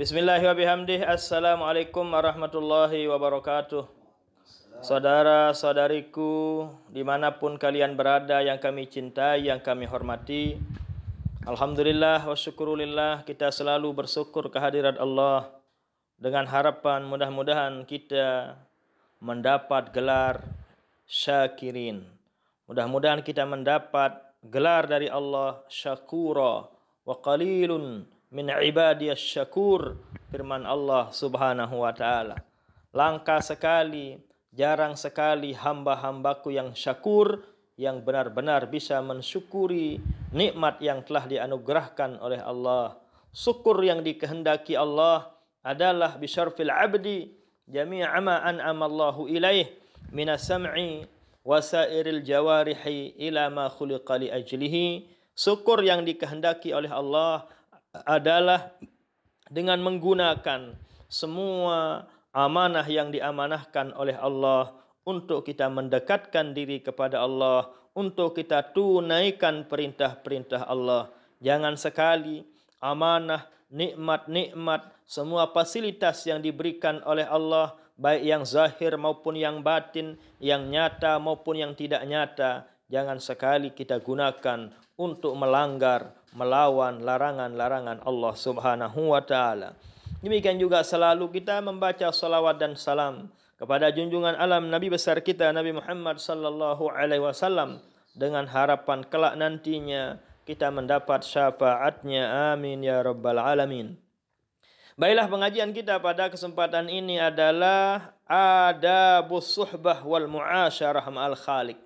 Bismillahi wa bihamdih. Assalamualaikum warahmatullahi wabarakatuh. Saudara-saudariku, dimanapun kalian berada yang kami cintai, yang kami hormati. Alhamdulillah wa syukurulillah kita selalu bersyukur kehadirat Allah dengan harapan mudah-mudahan kita mendapat gelar syakirin. Mudah-mudahan kita mendapat gelar dari Allah syakura wa qalilun min ibadiyas syakur firman Allah Subhanahu wa taala. Langka sekali, jarang sekali hamba-hambaku yang syakur yang benar-benar bisa mensyukuri nikmat yang telah dianugerahkan oleh Allah. Syukur yang dikehendaki Allah adalah bisyarfil abdi jami'a ma an'ama Allahu ilaih minas sam'i sairil jawarihi ila ma khuliqa li ajlihi. Syukur yang dikehendaki oleh Allah adalah dengan menggunakan semua amanah yang diamanahkan oleh Allah untuk kita mendekatkan diri kepada Allah, untuk kita tunaikan perintah-perintah Allah. Jangan sekali amanah, nikmat-nikmat, semua fasilitas yang diberikan oleh Allah, baik yang zahir maupun yang batin, yang nyata maupun yang tidak nyata, jangan sekali kita gunakan untuk melanggar, melawan larangan-larangan Allah Subhanahu wa taala. Demikian juga selalu kita membaca salawat dan salam kepada junjungan alam Nabi besar kita Nabi Muhammad sallallahu alaihi wasallam dengan harapan kelak nantinya kita mendapat syafaatnya. Amin ya rabbal alamin. Baiklah pengajian kita pada kesempatan ini adalah adabus suhbah wal muasyarah ma'al khaliq.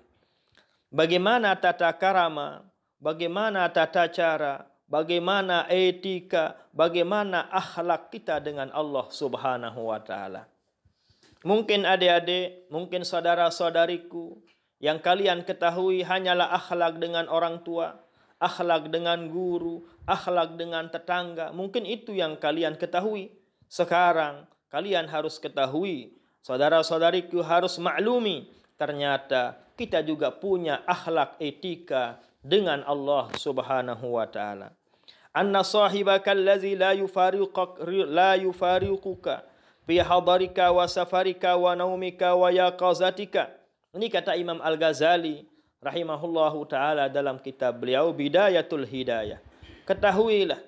Bagaimana tata karama bagaimana tata cara, bagaimana etika, bagaimana akhlak kita dengan Allah Subhanahu wa taala. Mungkin adik-adik, mungkin saudara-saudariku yang kalian ketahui hanyalah akhlak dengan orang tua, akhlak dengan guru, akhlak dengan tetangga. Mungkin itu yang kalian ketahui. Sekarang kalian harus ketahui, saudara-saudariku harus maklumi, ternyata kita juga punya akhlak etika dengan Allah Subhanahu wa taala. Anna sahibaka allazi la yufariquk la yufariquka fi hadarika wa safarika wa naumika wa yaqazatika. Ini kata Imam Al-Ghazali rahimahullahu taala dalam kitab beliau Bidayatul Hidayah. Ketahuilah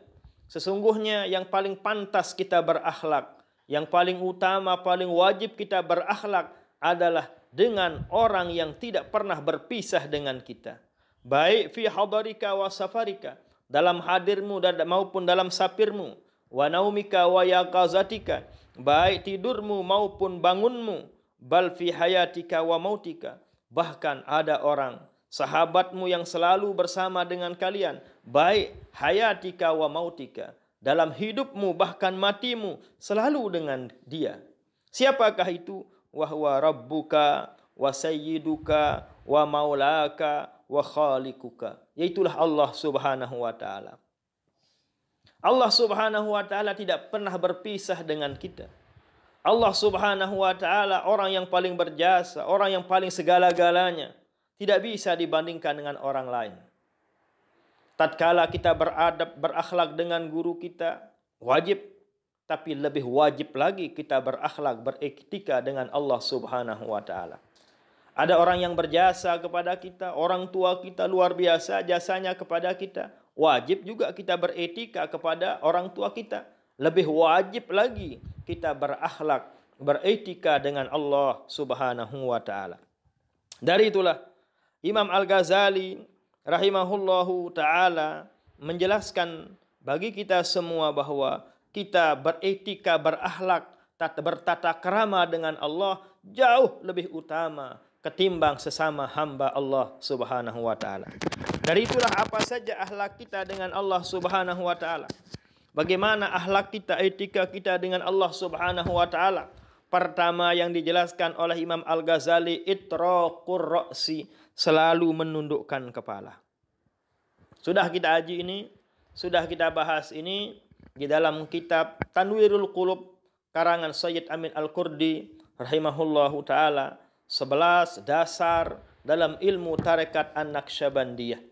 sesungguhnya yang paling pantas kita berakhlak, yang paling utama, paling wajib kita berakhlak adalah dengan orang yang tidak pernah berpisah dengan kita baik fi hadarika wa safarika dalam hadirmu maupun dalam sapirmu wa naumika wa yaqazatika baik tidurmu maupun bangunmu bal fi hayatika wa mautika bahkan ada orang sahabatmu yang selalu bersama dengan kalian baik hayatika wa mautika dalam hidupmu bahkan matimu selalu dengan dia siapakah itu wahwa rabbuka wa sayyiduka wa maulaka wa khaliquka yaitulah Allah Subhanahu wa taala Allah Subhanahu wa taala tidak pernah berpisah dengan kita Allah Subhanahu wa taala orang yang paling berjasa orang yang paling segala-galanya tidak bisa dibandingkan dengan orang lain tatkala kita beradab berakhlak dengan guru kita wajib tapi lebih wajib lagi kita berakhlak beretika dengan Allah Subhanahu wa taala ada orang yang berjasa kepada kita, orang tua kita luar biasa jasanya kepada kita. Wajib juga kita beretika kepada orang tua kita. Lebih wajib lagi kita berakhlak, beretika dengan Allah Subhanahu wa taala. Dari itulah Imam Al-Ghazali rahimahullahu taala menjelaskan bagi kita semua bahwa kita beretika, berakhlak, bertata kerama dengan Allah jauh lebih utama ketimbang sesama hamba Allah Subhanahu wa taala. Dari itulah apa saja akhlak kita dengan Allah Subhanahu wa taala. Bagaimana akhlak kita, etika kita dengan Allah Subhanahu wa taala? Pertama yang dijelaskan oleh Imam Al-Ghazali itraqur ra'si, selalu menundukkan kepala. Sudah kita haji ini, sudah kita bahas ini di dalam kitab Tanwirul Qulub karangan Sayyid Amin al Qurdi, rahimahullahu taala 11 dasar dalam ilmu tarekat anak naqsyabandiyah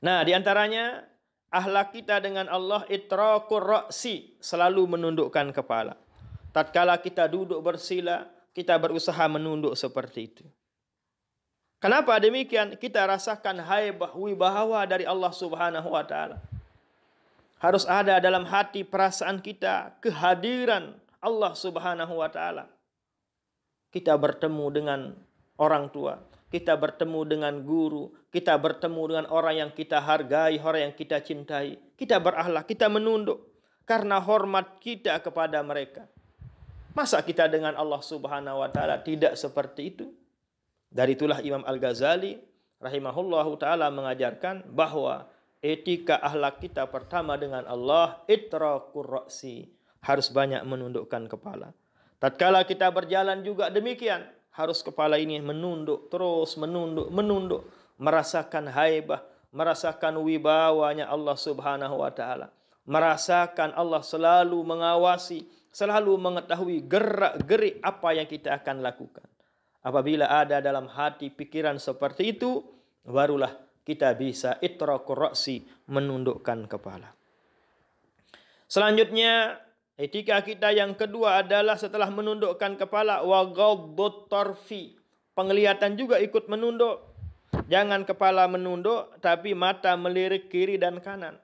Nah, di antaranya ahlak kita dengan Allah itu ra'si, selalu menundukkan kepala. Tatkala kita duduk bersila, kita berusaha menunduk seperti itu. Kenapa demikian? Kita rasakan haibah wibahawa dari Allah Subhanahu wa taala. Harus ada dalam hati perasaan kita kehadiran Allah Subhanahu wa taala kita bertemu dengan orang tua, kita bertemu dengan guru, kita bertemu dengan orang yang kita hargai, orang yang kita cintai. Kita berakhlak, kita menunduk karena hormat kita kepada mereka. Masa kita dengan Allah Subhanahu wa taala tidak seperti itu? Dari itulah Imam Al-Ghazali rahimahullahu taala mengajarkan bahwa etika ahlak kita pertama dengan Allah itraqur ra'si, harus banyak menundukkan kepala. Tatkala kita berjalan juga demikian, harus kepala ini menunduk, terus menunduk, menunduk, merasakan haibah, merasakan wibawanya Allah Subhanahu wa taala. Merasakan Allah selalu mengawasi, selalu mengetahui gerak-gerik apa yang kita akan lakukan. Apabila ada dalam hati pikiran seperti itu, barulah kita bisa itraqur menundukkan kepala. Selanjutnya Etika kita yang kedua adalah setelah menundukkan kepala wa ghadbut Penglihatan juga ikut menunduk. Jangan kepala menunduk tapi mata melirik kiri dan kanan.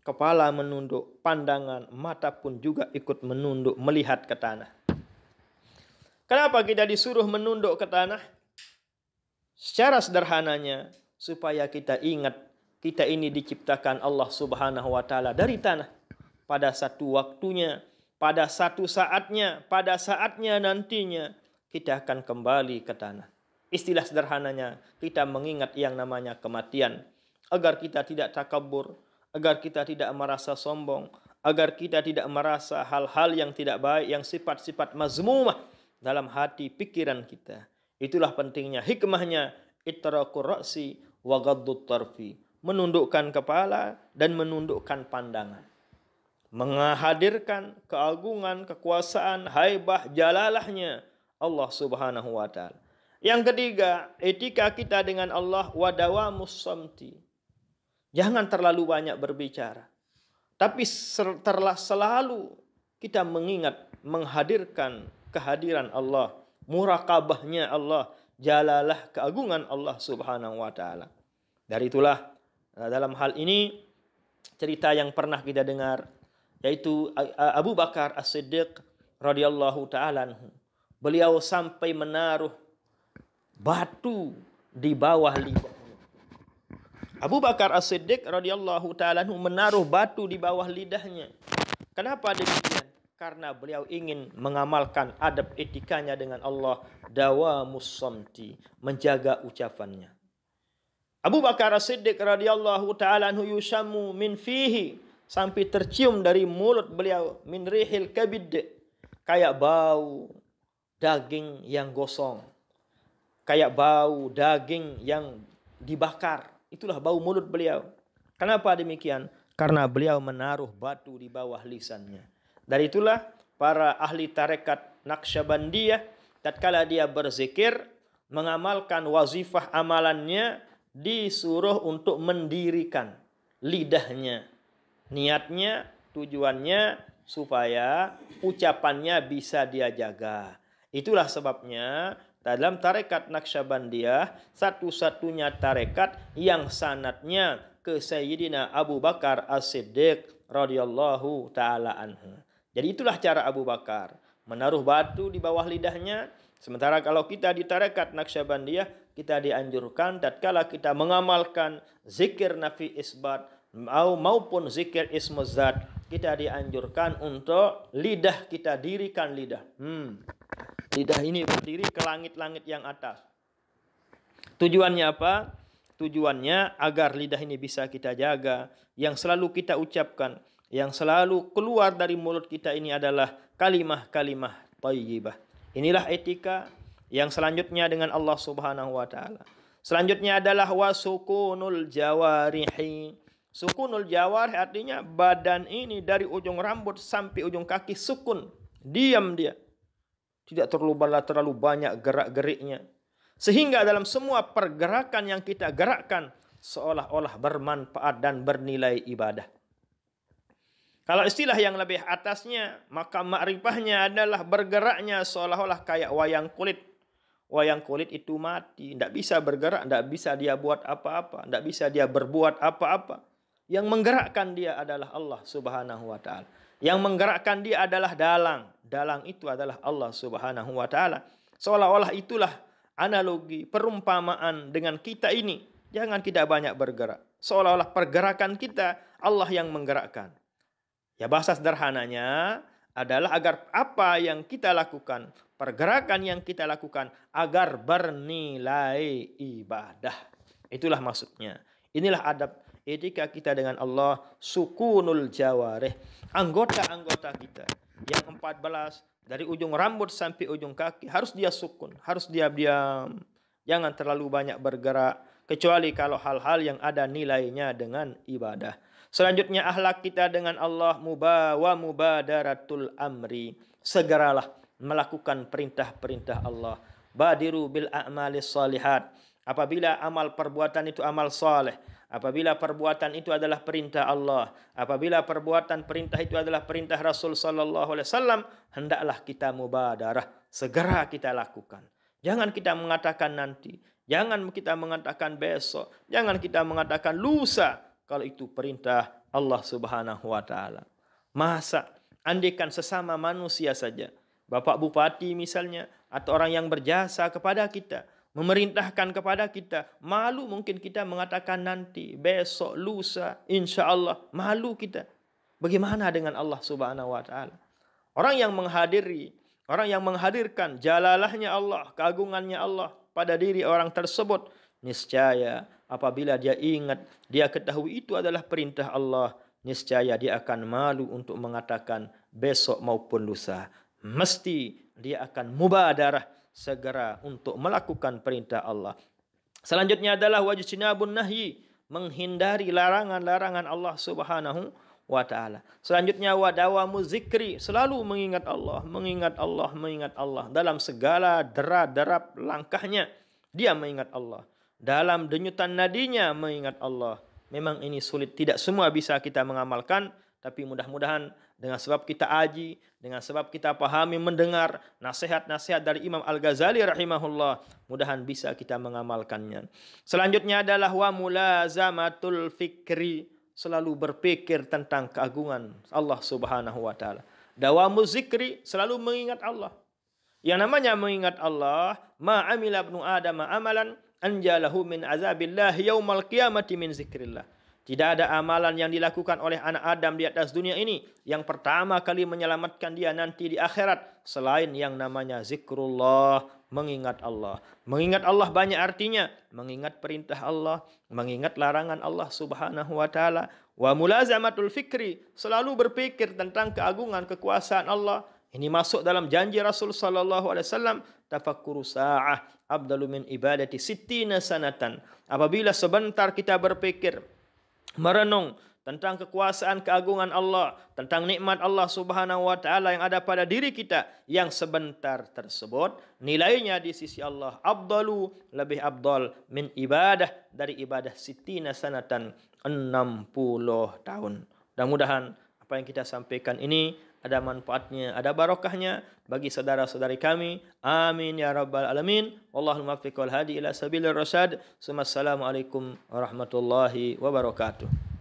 Kepala menunduk, pandangan mata pun juga ikut menunduk melihat ke tanah. Kenapa kita disuruh menunduk ke tanah? Secara sederhananya supaya kita ingat kita ini diciptakan Allah Subhanahu wa taala dari tanah pada satu waktunya, pada satu saatnya, pada saatnya nantinya kita akan kembali ke tanah. Istilah sederhananya, kita mengingat yang namanya kematian agar kita tidak takabur, agar kita tidak merasa sombong, agar kita tidak merasa hal-hal yang tidak baik, yang sifat-sifat mazmumah dalam hati pikiran kita. Itulah pentingnya hikmahnya ra'si tarfi, menundukkan kepala dan menundukkan pandangan menghadirkan keagungan, kekuasaan, haibah, jalalahnya Allah Subhanahu wa taala. Yang ketiga, etika kita dengan Allah wadawamus samti. Jangan terlalu banyak berbicara. Tapi terlah selalu kita mengingat menghadirkan kehadiran Allah, murakabahnya Allah, jalalah keagungan Allah Subhanahu wa taala. Dari itulah eh, dalam hal ini cerita yang pernah kita dengar yaitu Abu Bakar As-Siddiq radhiyallahu taala beliau sampai menaruh batu di bawah lidah Abu Bakar As-Siddiq radhiyallahu taala menaruh batu di bawah lidahnya kenapa demikian karena beliau ingin mengamalkan adab etikanya dengan Allah dawa musamti menjaga ucapannya Abu Bakar As-Siddiq radhiyallahu taala yusamu yushamu min fihi sampai tercium dari mulut beliau min rihil kabid kayak bau daging yang gosong kayak bau daging yang dibakar itulah bau mulut beliau kenapa demikian karena beliau menaruh batu di bawah lisannya dari itulah para ahli tarekat Naqsyabandiyah tatkala dia berzikir mengamalkan wazifah amalannya disuruh untuk mendirikan lidahnya niatnya, tujuannya supaya ucapannya bisa dia jaga. Itulah sebabnya dalam tarekat Naqsyabandiyah satu-satunya tarekat yang sanatnya ke Sayyidina Abu Bakar As-Siddiq radhiyallahu taala anhu. Jadi itulah cara Abu Bakar menaruh batu di bawah lidahnya. Sementara kalau kita di tarekat Naqsyabandiyah kita dianjurkan tatkala kita mengamalkan zikir nafi isbat mau maupun zikir ismu zat kita dianjurkan untuk lidah kita dirikan lidah. Hmm. Lidah ini berdiri ke langit-langit yang atas. Tujuannya apa? Tujuannya agar lidah ini bisa kita jaga. Yang selalu kita ucapkan, yang selalu keluar dari mulut kita ini adalah kalimah-kalimah thayyibah. Inilah etika yang selanjutnya dengan Allah Subhanahu wa taala. Selanjutnya adalah wasukunul jawarihi Sukunul jawar artinya badan ini dari ujung rambut sampai ujung kaki sukun. Diam dia. Tidak terlalu, terlalu banyak gerak-geriknya. Sehingga dalam semua pergerakan yang kita gerakkan seolah-olah bermanfaat dan bernilai ibadah. Kalau istilah yang lebih atasnya, maka makrifahnya adalah bergeraknya seolah-olah kayak wayang kulit. Wayang kulit itu mati, tidak bisa bergerak, tidak bisa dia buat apa-apa, tidak bisa dia berbuat apa-apa yang menggerakkan dia adalah Allah Subhanahu wa taala. Yang menggerakkan dia adalah dalang. Dalang itu adalah Allah Subhanahu wa taala. Seolah-olah itulah analogi perumpamaan dengan kita ini. Jangan kita banyak bergerak. Seolah-olah pergerakan kita Allah yang menggerakkan. Ya bahasa sederhananya adalah agar apa yang kita lakukan, pergerakan yang kita lakukan agar bernilai ibadah. Itulah maksudnya. Inilah adab etika kita dengan Allah sukunul jawareh anggota-anggota kita yang 14 dari ujung rambut sampai ujung kaki harus dia sukun harus dia diam jangan terlalu banyak bergerak kecuali kalau hal-hal yang ada nilainya dengan ibadah selanjutnya ahlak kita dengan Allah mubawa mubadaratul amri segeralah melakukan perintah-perintah Allah badiru bil a'malis salihat apabila amal perbuatan itu amal saleh apabila perbuatan itu adalah perintah Allah, apabila perbuatan perintah itu adalah perintah Rasul sallallahu alaihi wasallam, hendaklah kita mubadarah, segera kita lakukan. Jangan kita mengatakan nanti, jangan kita mengatakan besok, jangan kita mengatakan lusa kalau itu perintah Allah Subhanahu wa taala. Masa andikan sesama manusia saja, Bapak Bupati misalnya atau orang yang berjasa kepada kita, memerintahkan kepada kita. Malu mungkin kita mengatakan nanti, besok, lusa, insya Allah. Malu kita. Bagaimana dengan Allah subhanahu wa ta'ala? Orang yang menghadiri, orang yang menghadirkan jalalahnya Allah, keagungannya Allah pada diri orang tersebut. Niscaya apabila dia ingat, dia ketahui itu adalah perintah Allah. Niscaya dia akan malu untuk mengatakan besok maupun lusa. Mesti dia akan mubadarah segera untuk melakukan perintah Allah. Selanjutnya adalah wajtinabun nahyi, menghindari larangan-larangan Allah Subhanahu wa taala. Selanjutnya wadawamu zikri, selalu mengingat Allah, mengingat Allah, mengingat Allah dalam segala derap derap langkahnya. Dia mengingat Allah. Dalam denyutan nadinya mengingat Allah. Memang ini sulit, tidak semua bisa kita mengamalkan, tapi mudah-mudahan dengan sebab kita aji, dengan sebab kita pahami mendengar nasihat-nasihat dari Imam Al-Ghazali rahimahullah, mudahan bisa kita mengamalkannya. Selanjutnya adalah wa mulazamatul fikri, selalu berpikir tentang keagungan Allah Subhanahu wa taala. Dawamu zikri, selalu mengingat Allah. Yang namanya mengingat Allah, ma amila ibnu Adam amalan anjalahu min azabillah yaumal qiyamati min zikrillah tidak ada amalan yang dilakukan oleh anak Adam di atas dunia ini yang pertama kali menyelamatkan dia nanti di akhirat selain yang namanya zikrullah, mengingat Allah. Mengingat Allah banyak artinya, mengingat perintah Allah, mengingat larangan Allah Subhanahu wa taala, wa mulazamatul fikri, selalu berpikir tentang keagungan kekuasaan Allah. Ini masuk dalam janji Rasul sallallahu alaihi wasallam tafakkuru sa'ah abdalu min ibadati sittina sanatan. Apabila sebentar kita berpikir merenung tentang kekuasaan keagungan Allah, tentang nikmat Allah Subhanahu wa taala yang ada pada diri kita yang sebentar tersebut, nilainya di sisi Allah abdalu lebih abdal min ibadah dari ibadah sitina sanatan 60 tahun. Mudah-mudahan apa yang kita sampaikan ini ada manfaatnya, ada barokahnya bagi saudara-saudari kami. Amin ya rabbal alamin. Wallahul muwaffiq wal hadi ila sabilir rasyad. Assalamualaikum warahmatullahi wabarakatuh.